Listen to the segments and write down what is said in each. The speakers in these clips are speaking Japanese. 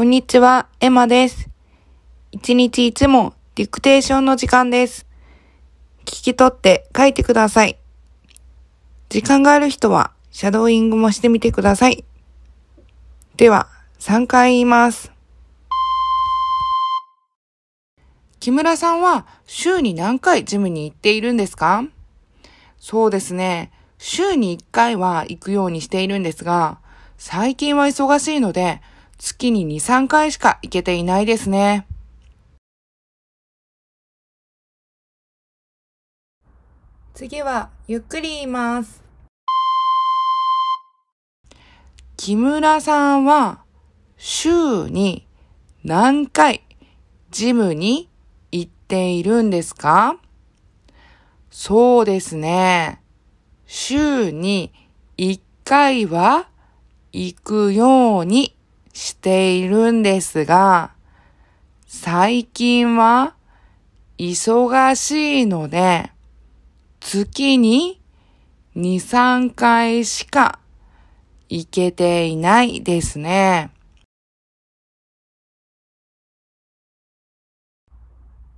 こんにちは、エマです。一日一問、ディクテーションの時間です。聞き取って書いてください。時間がある人は、シャドーイングもしてみてください。では、3回言います。木村さんは週に何回ジムに行っているんですかそうですね。週に1回は行くようにしているんですが、最近は忙しいので、月に2、3回しか行けていないですね。次は、ゆっくり言います。木村さんは、週に何回ジムに行っているんですかそうですね。週に1回は行くようにしているんですが、最近は忙しいので、月に2、3回しか行けていないですね。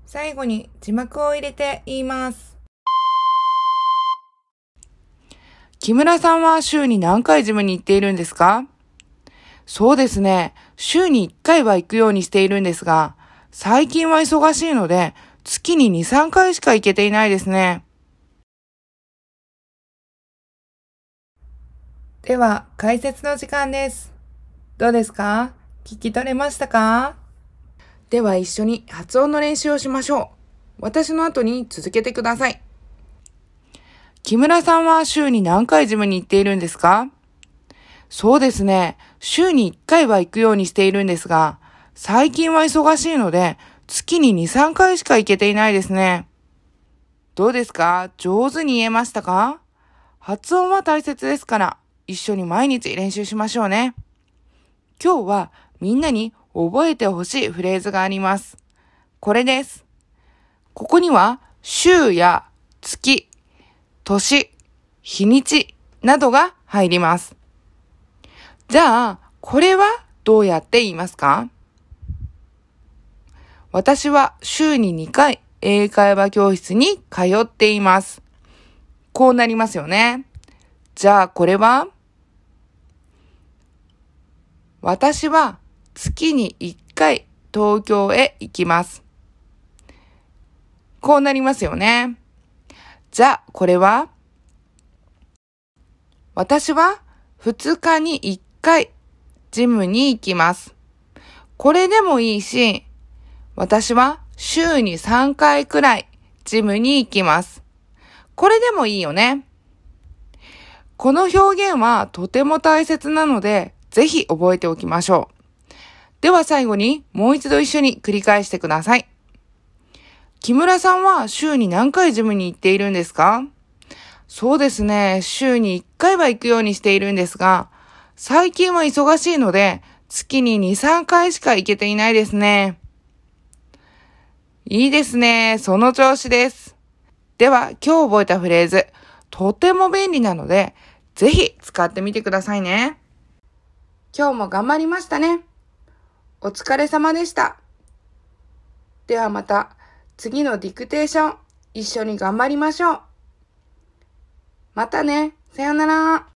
最後に字幕を入れて言います。木村さんは週に何回ジムに行っているんですかそうですね。週に1回は行くようにしているんですが、最近は忙しいので、月に2、3回しか行けていないですね。では、解説の時間です。どうですか聞き取れましたかでは一緒に発音の練習をしましょう。私の後に続けてください。木村さんは週に何回ジムに行っているんですかそうですね。週に1回は行くようにしているんですが、最近は忙しいので、月に2、3回しか行けていないですね。どうですか上手に言えましたか発音は大切ですから、一緒に毎日練習しましょうね。今日はみんなに覚えてほしいフレーズがあります。これです。ここには、週や月、年、日にちなどが入ります。じゃあ、これはどうやって言いますか私は週に2回英会話教室に通っています。こうなりますよね。じゃあこれは私は月に1回東京へ行きます。こうなりますよね。じゃあこれは私は2日に1回、ジムに行きます。これでもいいし、私は週に3回くらい、ジムに行きます。これでもいいよね。この表現はとても大切なので、ぜひ覚えておきましょう。では最後にもう一度一緒に繰り返してください。木村さんは週に何回ジムに行っているんですかそうですね。週に1回は行くようにしているんですが、最近は忙しいので、月に2、3回しか行けていないですね。いいですね。その調子です。では、今日覚えたフレーズ、とても便利なので、ぜひ使ってみてくださいね。今日も頑張りましたね。お疲れ様でした。ではまた、次のディクテーション、一緒に頑張りましょう。またね。さよなら。